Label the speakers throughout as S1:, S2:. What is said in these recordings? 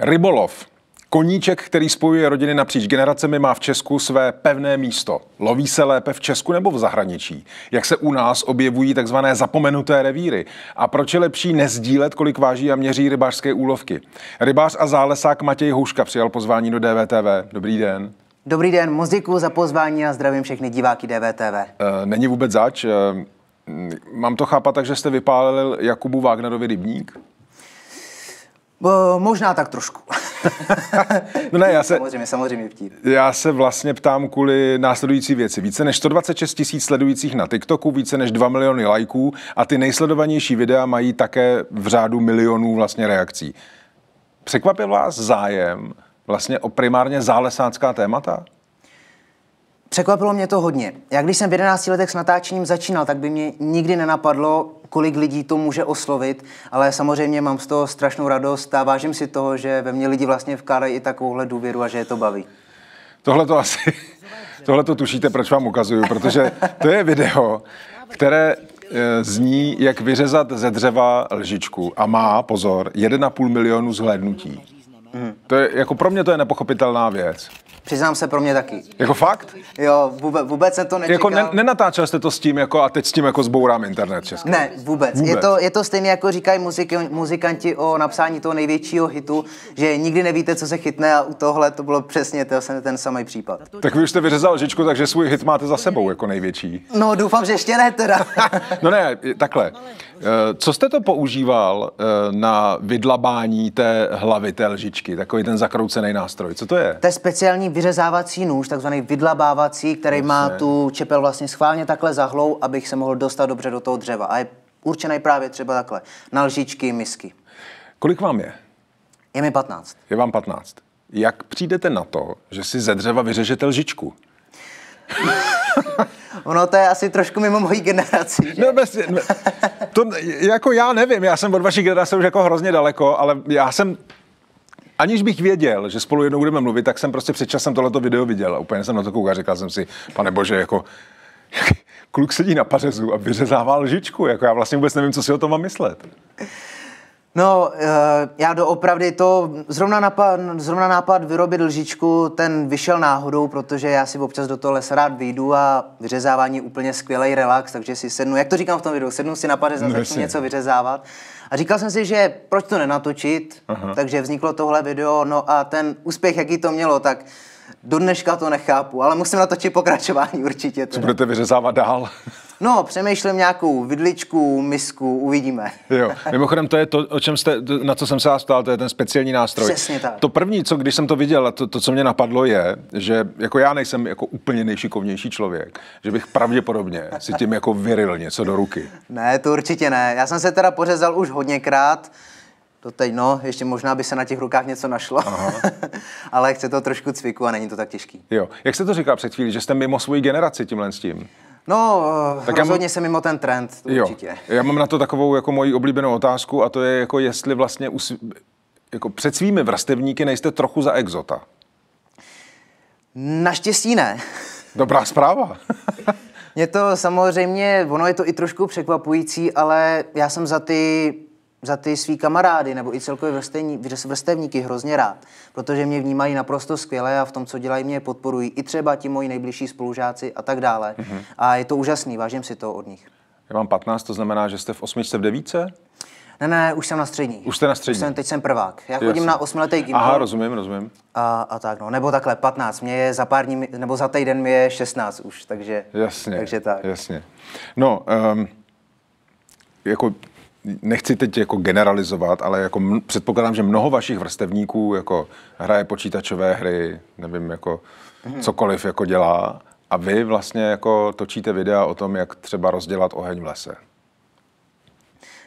S1: Rybolov. Koníček, který spojuje rodiny napříč generacemi, má v Česku své pevné místo. Loví se lépe v Česku nebo v zahraničí? Jak se u nás objevují tzv. zapomenuté revíry? A proč je lepší nezdílet, kolik váží a měří rybářské úlovky? Rybář a zálesák Matěj Houška přijal pozvání do DVTV. Dobrý den.
S2: Dobrý den, moc děkuji za pozvání a
S1: zdravím všechny diváky DVTV. Eh, není vůbec zač. Eh, mám to chápat tak, že jste vypálil Jakubu Wagnerovi rybník?
S2: Eh, možná tak trošku. no ne, já se, samozřejmě, samozřejmě vtip.
S1: Já se vlastně ptám kvůli následující věci. Více než 126 tisíc sledujících na TikToku, více než 2 miliony lajků a ty nejsledovanější videa mají také v řádu milionů vlastně reakcí. Překvapil vás zájem vlastně o primárně zálesácká témata?
S2: Překvapilo mě to hodně. Já když jsem v 11 letech s natáčením začínal, tak by mě nikdy nenapadlo, kolik lidí to může oslovit, ale samozřejmě mám z toho strašnou radost a vážím si toho, že ve mně lidi
S1: vlastně vkládají i takovouhle důvěru a že je to baví. Tohle to asi, tohle to tušíte, proč vám ukazuju, protože to je video, které eh, zní, jak vyřezat ze dřeva lžičku a má, pozor, 1,5 milionu zhlédnutí. Hmm. To je, jako pro mě to je nepochopitelná věc. Přiznám se pro mě taky. Jako fakt? Jo,
S2: vůbec, vůbec jsem to nečekal. Jako ne,
S1: nenatáčel jste to s tím jako a teď s tím jako zbourám internet český? Ne,
S2: vůbec. vůbec. Je, to, je to stejné, jako říkají muziky, muzikanti o napsání toho největšího hitu, že nikdy nevíte, co se chytne a u tohle to bylo přesně to, ten samý případ.
S1: Tak vy už jste vyřezal žičku, takže svůj hit máte za sebou jako největší.
S2: No doufám, že ještě ne teda.
S1: no ne, takhle. Eh, co jste to používal eh, na vydlabání té hlavy té lžičky, takový ten zakroucený nástroj? Co to je?
S2: To je speciální vyřezávací nůž, takzvaný vydlabávací, který Jasně. má tu čepel vlastně schválně takhle zahlou, abych se mohl dostat dobře do toho dřeva. A je určený
S1: právě třeba takhle, na lžičky, misky. Kolik vám je? Je mi 15. Je vám 15. Jak přijdete na to, že si ze dřeva vyřežete lžičku? ono to je asi trošku mimo mojí generaci. Že? No, bez, to jako já nevím, já jsem od vaší generace už jako hrozně daleko, ale já jsem aniž bych věděl, že spolu jednou budeme mluvit, tak jsem prostě před časem tohleto video viděl a úplně jsem na to koukal, říkal jsem si, pane bože, jako kluk sedí na pařezu a vyřezává lžičku, jako já vlastně vůbec nevím, co si o tom mám myslet.
S2: No, eh, já doopravdy to, zrovna nápad, zrovna nápad vyrobit lžičku, ten vyšel náhodou, protože já si občas do toho lesa rád vyjdu a vyřezávání je úplně skvělý relax, takže si sednu, jak to říkám v tom videu, sednu si na paře no, a začnu něco vyřezávat. A říkal jsem si, že proč to nenatočit, Aha. takže vzniklo tohle video, no a ten úspěch, jaký to mělo, tak do dneška to nechápu, ale musím natočit pokračování určitě. Teda. Co budete
S1: vyřezávat dál?
S2: No, přemýšlím nějakou vidličku, misku, uvidíme.
S1: Jo. Mimochodem, to je to, o čem jste, na co jsem se vás ptal, to je ten speciální nástroj. Přesně tak. To první, co když jsem to viděl a to, to, co mě napadlo, je, že jako já nejsem jako úplně nejšikovnější člověk, že bych pravděpodobně si tím jako vyril něco do ruky.
S2: Ne, to určitě ne. Já jsem se teda pořezal už hodněkrát, to teď no, ještě možná by se na těch rukách něco našlo, Aha. ale chce to trošku cviku a není to tak těžký.
S1: Jo, jak jste to říkal před chvílí, že jste mimo svoji generaci tímhle s tím?
S2: No, eh, tak rozhodně mám... se mimo ten trend,
S1: to jo. určitě. Já mám na to takovou jako moji oblíbenou otázku a to je jako jestli vlastně us... jako před svými vrstevníky nejste trochu za exota.
S2: Naštěstí ne.
S1: Dobrá zpráva.
S2: Mě to samozřejmě, ono je to i trošku překvapující, ale já jsem za ty za ty svý kamarády nebo i celkově vrstevní, vrstevníky hrozně rád, protože mě vnímají naprosto skvěle a v tom, co dělají, mě podporují i třeba ti moji nejbližší spolužáci
S1: a tak dále. Mm-hmm. A je to úžasný, vážím si to od nich. Já mám 15, to znamená, že jste v osmičce v devíce? Ne, ne, už jsem na střední. Už jste na střední. Už jsem, teď jsem prvák. Já chodím na osmiletý gymnázium. Aha, rozumím, rozumím.
S2: A, a tak, no. Nebo takhle, 15. Mě je za pár dní, nebo za týden mi je 16 už, takže...
S1: Jasně. Takže tak. Jasně. No, um, jako nechci teď jako generalizovat, ale jako předpokládám, že mnoho vašich vrstevníků jako hraje počítačové hry, nevím, jako mhm. cokoliv jako dělá a vy vlastně jako točíte videa o tom, jak třeba rozdělat oheň v lese.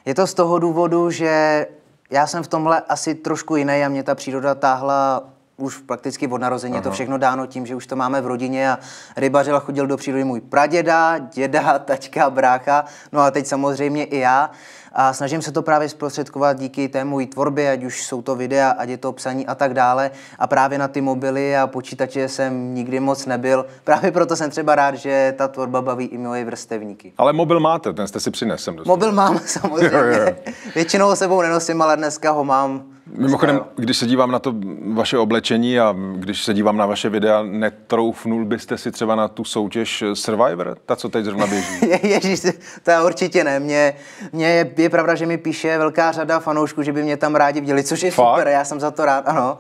S2: Je to z toho důvodu, že já jsem v tomhle asi trošku jiný a mě ta příroda táhla už prakticky od narození je to všechno dáno tím, že už to máme v rodině a rybařil chodil do přírody můj praděda, děda, taťka, brácha, no a teď samozřejmě i já a snažím se to právě zprostředkovat díky té mojí tvorbě, ať už jsou to videa, ať je to psaní a tak dále. A právě na ty mobily a počítače jsem nikdy moc nebyl. Právě proto jsem třeba rád, že ta tvorba baví i moje vrstevníky.
S1: Ale mobil máte, ten jste si přinesl. Mobil mám samozřejmě. Jo, jo. Většinou sebou nenosím, ale dneska ho mám Mimochodem, když se dívám na to vaše oblečení a když se dívám na vaše videa, netroufnul byste si třeba na tu soutěž Survivor, ta, co teď zrovna běží?
S2: Ježíš, to je určitě ne. Mě, mě je, je, pravda, že mi píše velká řada fanoušků, že by mě tam rádi viděli, což je Fakt? super, já jsem za to rád, ano.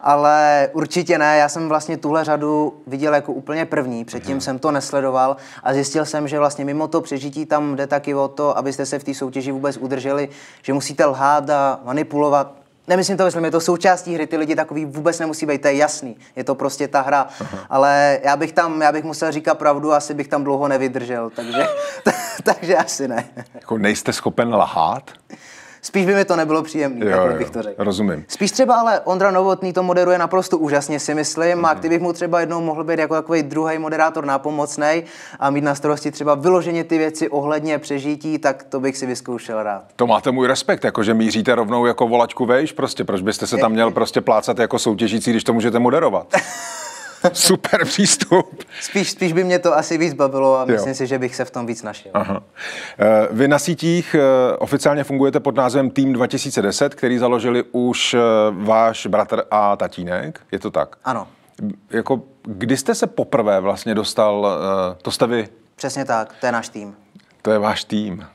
S2: Ale určitě ne, já jsem vlastně tuhle řadu viděl jako úplně první, předtím hmm. jsem to nesledoval a zjistil jsem, že vlastně mimo to přežití tam jde taky o to, abyste se v té soutěži vůbec udrželi, že musíte lhát a manipulovat Nemyslím to myslím, je to součástí hry, ty lidi takový vůbec nemusí být, to je jasný, je to prostě ta hra, Aha. ale já bych tam, já bych musel říkat pravdu, asi bych tam dlouho nevydržel, takže, takže asi ne.
S1: Jako nejste schopen lahát? Spíš by mi to nebylo příjemné, tak bych to řekl. Rozumím.
S2: Spíš třeba ale Ondra Novotný to moderuje naprosto úžasně, si myslím, mm. a mhm. kdybych mu třeba jednou mohl být jako takový druhý moderátor nápomocný a mít na starosti třeba vyloženě ty věci ohledně přežití, tak to bych si vyzkoušel
S1: rád. To máte můj respekt, jako že míříte rovnou jako volačku vejš, prostě proč byste se tam měl prostě plácat jako soutěžící, když to můžete moderovat? Super přístup. Spíš, spíš by mě
S2: to asi víc bavilo a myslím jo. si, že bych se v tom víc našel.
S1: Aha. Eh, vy na sítích eh, oficiálně fungujete pod názvem Team 2010, který založili už eh, váš bratr a tatínek. Je to tak? Ano. Jako, kdy jste se poprvé vlastně dostal, to jste vy? Přesně tak, to je náš tým. To je váš tým.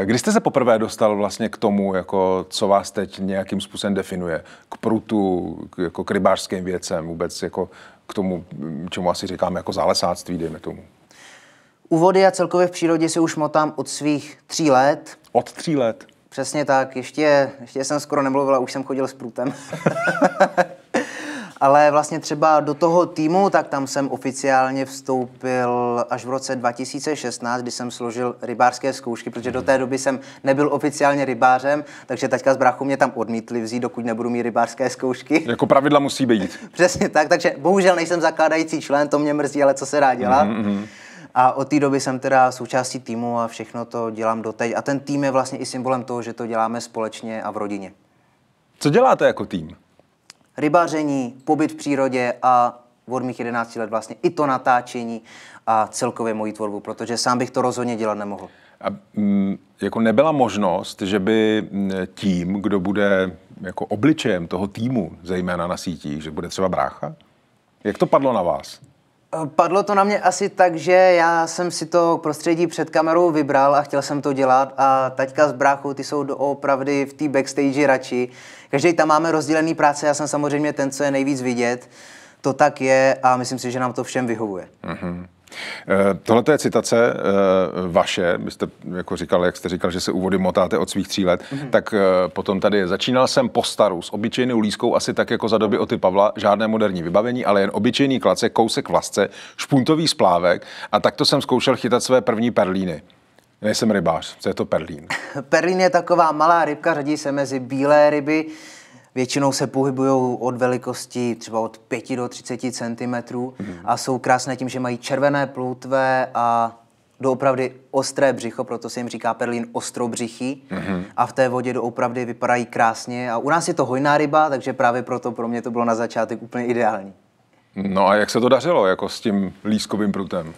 S1: Eh, kdy jste se poprvé dostal vlastně k tomu, jako co vás teď nějakým způsobem definuje? K prutu, k, jako k rybářským věcem, vůbec jako k tomu, čemu asi říkáme jako zálesáctví, dejme tomu? U vody a celkově v přírodě se už motám od svých tří let. Od tří
S2: let? Přesně tak, ještě, ještě jsem skoro nemluvil už jsem chodil s prutem. ale vlastně třeba do toho týmu, tak tam jsem oficiálně vstoupil až v roce 2016, kdy jsem složil rybářské zkoušky, protože do té doby jsem nebyl oficiálně rybářem, takže teďka z Brachu mě tam odmítli vzít, dokud nebudu mít rybářské zkoušky.
S1: Jako pravidla musí být.
S2: Přesně tak, takže bohužel nejsem zakládající člen, to mě mrzí, ale co se dá dělá. Mm-hmm, mm-hmm. A od té doby jsem teda součástí týmu a všechno to dělám doteď. A ten tým je vlastně i symbolem toho, že to děláme společně a v rodině.
S1: Co děláte jako tým?
S2: rybaření, pobyt v přírodě a od mých 11 let vlastně i to natáčení a celkově moji tvorbu, protože sám bych to rozhodně dělat nemohl.
S1: A mm, jako nebyla možnost, že by mm, tím, kdo bude jako obličejem toho týmu, zejména na sítích, že bude třeba brácha? Jak to padlo na vás?
S2: Padlo to na mě asi tak, že já jsem si to prostředí před kamerou vybral a chtěl jsem to dělat a taťka s bráchou, ty jsou doopravdy v té backstage radši. Každý tam máme rozdělený práce, já jsem samozřejmě ten, co je nejvíc vidět. To tak je a myslím si, že nám to všem vyhovuje.
S1: Mm-hmm. Eh, Tohle je citace eh, vaše, byste jako říkal, jak jste říkal, že se úvody motáte od svých tří let, mm-hmm. tak eh, potom tady začínal jsem po staru s obyčejnou lískou, asi tak jako za doby Oty Pavla, žádné moderní vybavení, ale jen obyčejný klacek, kousek vlasce, špuntový splávek a takto jsem zkoušel chytat své první perlíny. Nejsem rybář, co je to perlín?
S2: perlín je taková malá rybka, řadí se mezi bílé ryby, Většinou se pohybují od velikosti třeba od 5 do 30 cm mm-hmm. a jsou krásné tím, že mají červené ploutve a doopravdy ostré břicho, proto se jim říká perlín ostrobřichý mm-hmm. a v té vodě doopravdy vypadají krásně a u nás je to hojná ryba, takže právě proto pro mě to bylo na začátek úplně ideální.
S1: No a jak se to dařilo jako s tím lískovým prutem?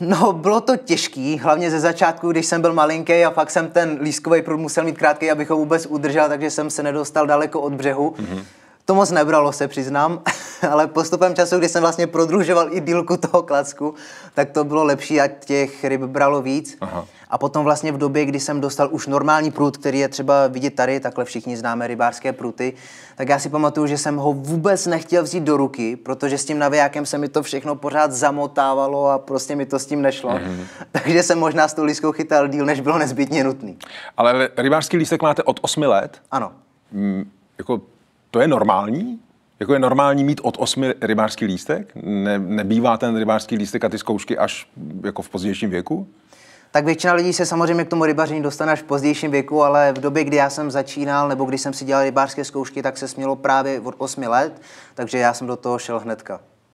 S2: No, bylo to těžký, hlavně ze začátku, když jsem byl malinký a fakt jsem ten lískový prud musel mít krátký, abych ho vůbec udržel, takže jsem se nedostal daleko od břehu. Mm-hmm. To moc nebralo, se přiznám, ale postupem času, kdy jsem vlastně prodlužoval i dílku toho klacku, tak to bylo lepší a těch ryb bralo víc. Aha. A potom vlastně v době, kdy jsem dostal už normální prut, který je třeba vidět tady, takhle všichni známe rybářské pruty, tak já si pamatuju, že jsem ho vůbec nechtěl vzít do ruky, protože s tím navijákem se mi to všechno pořád zamotávalo a prostě mi to s tím nešlo. Mm-hmm. Takže jsem možná s tou lískou chytal díl, než bylo nezbytně nutný.
S1: Ale rybářský lístek máte od 8 let? Ano. Mm, jako to je normální? Jako je normální mít od osmi rybářský lístek? Ne, nebývá ten rybářský lístek a ty zkoušky až jako v pozdějším věku?
S2: Tak většina lidí se samozřejmě k tomu rybaření dostane až v pozdějším věku, ale v době, kdy já jsem začínal nebo když jsem si dělal rybářské zkoušky, tak se smělo právě od 8 let, takže já jsem do toho šel hnedka.